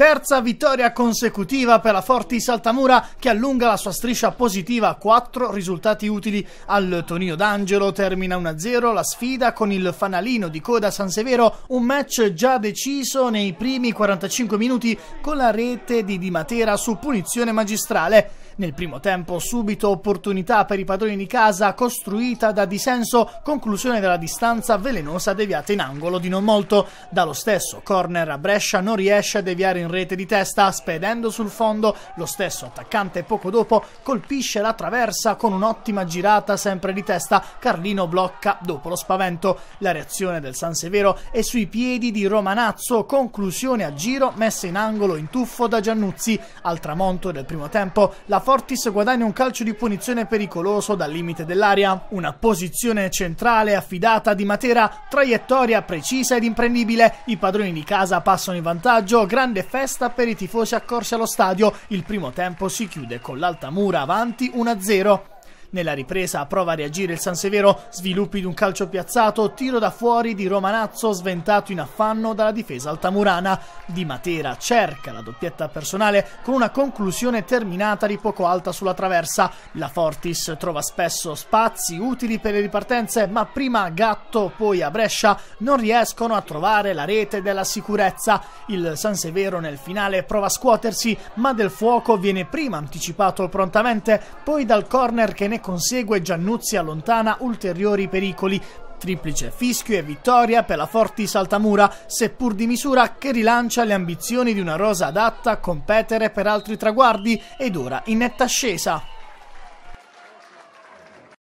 Terza vittoria consecutiva per la Forti Saltamura che allunga la sua striscia positiva a quattro risultati utili al Tonino d'Angelo. Termina 1-0 la sfida con il fanalino di coda San Severo, un match già deciso nei primi 45 minuti con la rete di Di Matera su punizione magistrale. Nel primo tempo subito opportunità per i padroni di casa costruita da dissenso, conclusione della distanza velenosa deviata in angolo di non molto. Dallo stesso corner a Brescia non riesce a deviare in rete di testa, spedendo sul fondo, lo stesso attaccante poco dopo colpisce la traversa con un'ottima girata sempre di testa, Carlino blocca dopo lo spavento. La reazione del San Severo è sui piedi di Romanazzo, conclusione a giro messa in angolo in tuffo da Giannuzzi. Al tramonto del primo tempo la Fortis guadagna un calcio di punizione pericoloso dal limite dell'area, una posizione centrale affidata di Matera, traiettoria precisa ed imprendibile, i padroni di casa passano in vantaggio, grande effetto festa per i tifosi accorsi allo stadio. Il primo tempo si chiude con l'Altamura avanti 1-0. Nella ripresa prova a reagire il Sansevero, sviluppi di un calcio piazzato, tiro da fuori di Romanazzo sventato in affanno dalla difesa altamurana. Di Matera cerca la doppietta personale con una conclusione terminata di poco alta sulla traversa. La Fortis trova spesso spazi utili per le ripartenze, ma prima a Gatto, poi a Brescia non riescono a trovare la rete della sicurezza. Il Sansevero nel finale prova a scuotersi, ma del fuoco viene prima anticipato prontamente, poi dal corner che ne consegue Giannuzia allontana ulteriori pericoli, Triplice fischio e vittoria per la Forti Saltamura, seppur di misura che rilancia le ambizioni di una rosa adatta a competere per altri traguardi ed ora in netta ascesa.